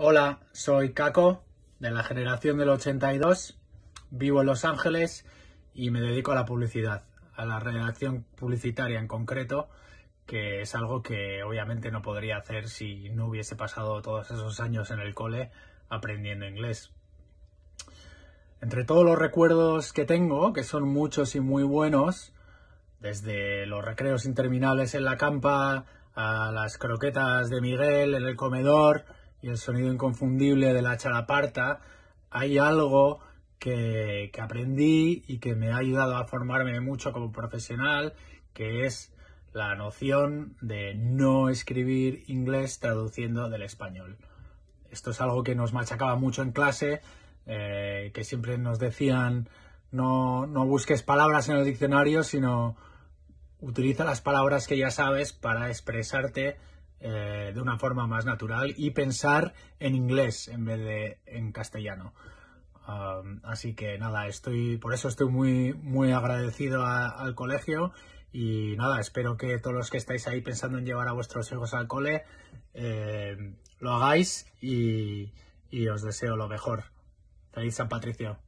Hola, soy Caco, de la generación del 82, vivo en Los Ángeles y me dedico a la publicidad, a la redacción publicitaria en concreto, que es algo que obviamente no podría hacer si no hubiese pasado todos esos años en el cole aprendiendo inglés. Entre todos los recuerdos que tengo, que son muchos y muy buenos, desde los recreos interminables en la campa a las croquetas de Miguel en el comedor, y el sonido inconfundible de la charaparta, hay algo que, aprendí y que me ha ayudado a formarme mucho como profesional, que es la noción de no escribir inglés traduciendo del español. Esto es algo que nos machacaba mucho en clase, eh, que siempre nos decían no, no busques palabras en el diccionario, sino utiliza las palabras que ya sabes para expresarte eh, de una forma más natural y pensar en inglés en vez de en castellano. Um, así que nada, estoy, por eso estoy muy, muy agradecido al colegio y nada, espero que todos los que estáis ahí pensando en llevar a vuestros hijos al cole eh, lo hagáis y, y os deseo lo mejor. Feliz San Patricio.